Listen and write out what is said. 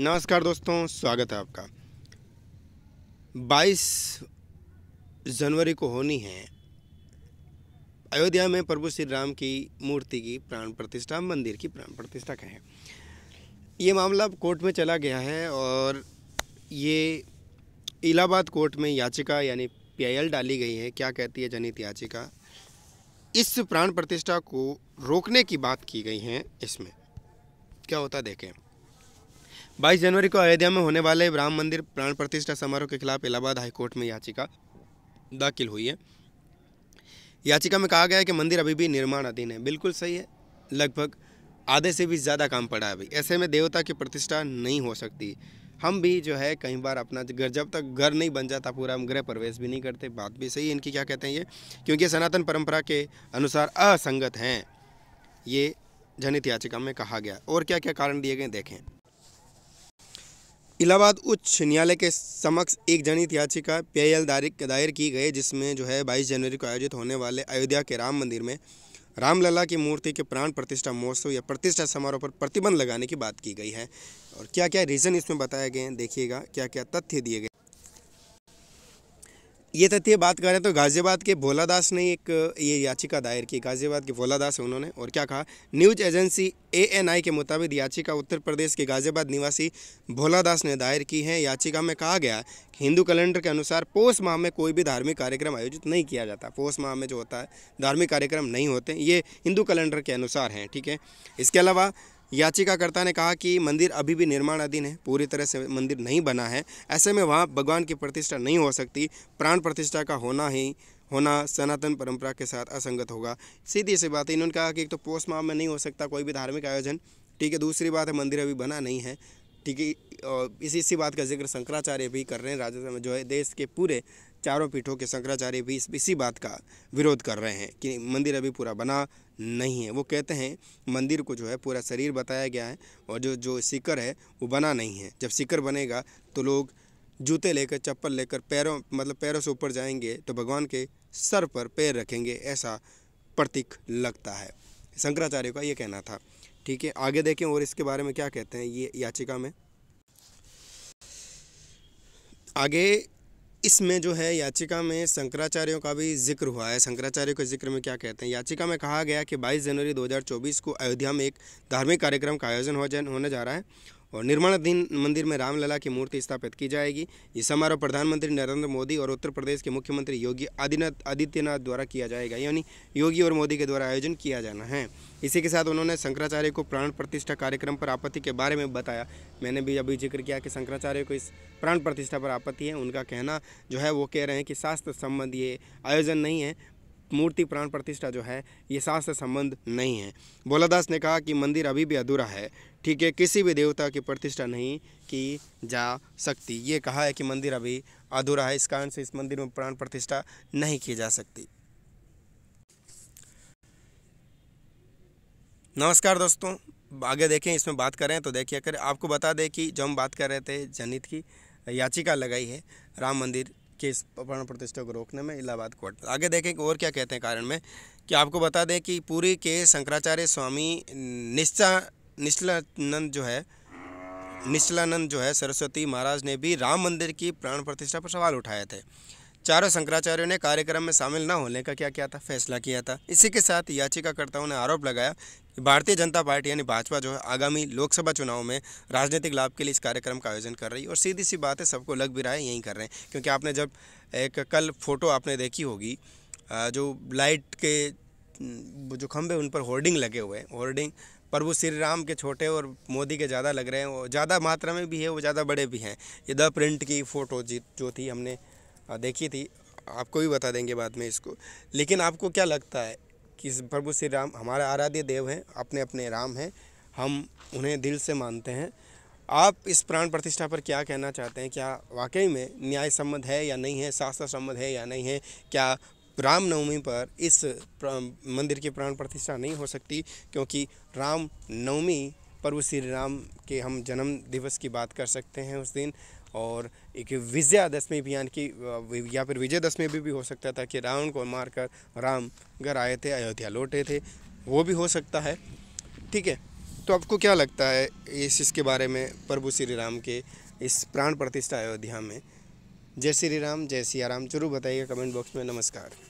नमस्कार दोस्तों स्वागत है आपका 22 जनवरी को होनी है अयोध्या में प्रभु श्री राम की मूर्ति की प्राण प्रतिष्ठा मंदिर की प्राण प्रतिष्ठा का है ये मामला कोर्ट में चला गया है और ये इलाहाबाद कोर्ट में याचिका यानी पीआईएल डाली गई है क्या कहती है जनित याचिका इस प्राण प्रतिष्ठा को रोकने की बात की गई है इसमें क्या होता देखें 22 जनवरी को अयोध्या में होने वाले राम मंदिर प्राण प्रतिष्ठा समारोह के खिलाफ इलाहाबाद हाईकोर्ट में याचिका दाखिल हुई है याचिका में कहा गया है कि मंदिर अभी भी निर्माणाधीन है बिल्कुल सही है लगभग आधे से भी ज़्यादा काम पड़ा है अभी ऐसे में देवता की प्रतिष्ठा नहीं हो सकती हम भी जो है कई बार अपना घर जब तक घर नहीं बन जाता पूरा हम गृह प्रवेश भी नहीं करते बात भी सही है इनकी क्या कहते हैं ये क्योंकि सनातन परंपरा के अनुसार असंगत हैं ये जनित याचिका में कहा गया और क्या क्या कारण दिए गए देखें इलाहाबाद उच्च न्यायालय के समक्ष एक जनहित याचिका एल दायर की गई जिसमें जो है 22 जनवरी को आयोजित होने वाले अयोध्या के राम मंदिर में रामलला की मूर्ति के प्राण प्रतिष्ठा महोत्सव या प्रतिष्ठा समारोह पर प्रतिबंध लगाने की बात की गई है और क्या क्या रीज़न इसमें बताए गए हैं देखिएगा क्या क्या तथ्य दिए गए ये तथ्य बात करें तो गाज़ियाबाद के भोला दास ने एक ये याचिका दायर की गाज़ियाबाद के भोला दास है उन्होंने और क्या कहा न्यूज एजेंसी एएनआई के मुताबिक याचिका उत्तर प्रदेश के गाज़ियाबाद निवासी भोला दास ने दायर की है याचिका में कहा गया कि हिंदू कैलेंडर के अनुसार पोष माह में कोई भी धार्मिक कार्यक्रम आयोजित नहीं किया जाता पोष माह में जो होता है धार्मिक कार्यक्रम नहीं होते ये हिंदू कैलेंडर के अनुसार हैं ठीक है इसके अलावा याचिकाकर्ता ने कहा कि मंदिर अभी भी निर्माणाधीन है पूरी तरह से मंदिर नहीं बना है ऐसे में वहाँ भगवान की प्रतिष्ठा नहीं हो सकती प्राण प्रतिष्ठा का होना ही होना सनातन परंपरा के साथ असंगत होगा सीधी सी बात है इन्होंने कहा कि एक तो पोस्ट माह में नहीं हो सकता कोई भी धार्मिक आयोजन ठीक है दूसरी बात है मंदिर अभी बना नहीं है ठीक है इसी इसी बात का जिक्र शंकराचार्य भी कर रहे हैं राजस्थान में जो है देश के पूरे चारों पीठों के शंकराचार्य भी इस इसी बात का विरोध कर रहे हैं कि मंदिर अभी पूरा बना नहीं है वो कहते हैं मंदिर को जो है पूरा शरीर बताया गया है और जो जो शिकर है वो बना नहीं है जब शिकर बनेगा तो लोग जूते लेकर चप्पल लेकर पैरों मतलब पैरों से ऊपर जाएंगे तो भगवान के सर पर पैर रखेंगे ऐसा प्रतीक लगता है शंकराचार्य का ये कहना था ठीक है आगे देखें और इसके बारे में क्या कहते हैं ये याचिका में आगे इसमें जो है याचिका में शंकराचार्यों का भी जिक्र हुआ है शंकराचार्य के जिक्र में क्या कहते हैं याचिका में कहा गया कि 22 जनवरी 2024 को अयोध्या में एक धार्मिक कार्यक्रम का आयोजन होने जा रहा है और निर्माणाधीन मंदिर में रामलला की मूर्ति स्थापित की जाएगी ये समारोह प्रधानमंत्री नरेंद्र मोदी और उत्तर प्रदेश के मुख्यमंत्री योगी आदिनाथ आदित्यनाथ द्वारा किया जाएगा यानी योगी और मोदी के द्वारा आयोजन किया जाना है इसी के साथ उन्होंने शंकराचार्य को प्राण प्रतिष्ठा कार्यक्रम पर आपत्ति के बारे में बताया मैंने भी अभी जिक्र किया कि शंकराचार्य को इस प्राण प्रतिष्ठा पर आपत्ति है उनका कहना जो है वो कह रहे हैं कि शास्त्र संबंधी ये आयोजन नहीं है मूर्ति प्राण प्रतिष्ठा जो है ये सास से संबंध नहीं है भोलादास ने कहा कि मंदिर अभी भी अधूरा है ठीक है किसी भी देवता की प्रतिष्ठा नहीं की जा सकती ये कहा है कि मंदिर अभी अधूरा है इस कारण से इस मंदिर में प्राण प्रतिष्ठा नहीं की जा सकती नमस्कार दोस्तों आगे देखें इसमें बात करें तो देखिए अगर आपको बता दें कि जो हम बात कर रहे थे जनित की याचिका लगाई है राम मंदिर कि इस प्राण प्रतिष्ठा को रोकने में इलाहाबाद कोर्ट आगे देखें और क्या कहते हैं कारण में कि आपको बता दें कि पूरी के शंकराचार्य स्वामी निश्चा निश्चलानंद जो है निश्चलानंद जो है सरस्वती महाराज ने भी राम मंदिर की प्राण प्रतिष्ठा पर सवाल उठाए थे चारों शंकराचार्यों ने कार्यक्रम में शामिल न होने का क्या किया था फैसला किया था इसी के साथ याचिकाकर्ताओं ने आरोप लगाया भारतीय जनता पार्टी यानी भाजपा जो है आगामी लोकसभा चुनाव में राजनीतिक लाभ के लिए इस कार्यक्रम का आयोजन कर रही है और सीधी सी बात है सबको लग भी रहा है यहीं कर रहे हैं क्योंकि आपने जब एक कल फ़ोटो आपने देखी होगी जो लाइट के जो खंभे उन पर होर्डिंग लगे हुए हैं होर्डिंग प्रभु श्री राम के छोटे और मोदी के ज़्यादा लग रहे हैं वो ज़्यादा मात्रा में भी है वो ज़्यादा बड़े भी हैं ये द प्रिंट की फ़ोटो जी जो थी हमने देखी थी आपको भी बता देंगे बाद में इसको लेकिन आपको क्या लगता है कि प्रभु श्री राम हमारे आराध्य देव हैं अपने अपने राम हैं हम उन्हें दिल से मानते हैं आप इस प्राण प्रतिष्ठा पर क्या कहना चाहते हैं क्या वाकई में न्याय सम्मत है या नहीं है शास्त्र सम्मत है या नहीं है क्या रामनवमी पर इस मंदिर की प्राण प्रतिष्ठा नहीं हो सकती क्योंकि रामनवमी प्रभु श्री राम के हम जन्म दिवस की बात कर सकते हैं उस दिन और एक विजयादशमी भी यानी कि या फिर विजयदशमी भी, भी हो सकता था कि रावण को मारकर राम घर आए थे अयोध्या लौटे थे वो भी हो सकता है ठीक है तो आपको क्या लगता है इस इसके बारे में प्रभु श्री राम के इस प्राण प्रतिष्ठा अयोध्या में जय श्री राम जय सिया राम जरूर बताइएगा कमेंट बॉक्स में नमस्कार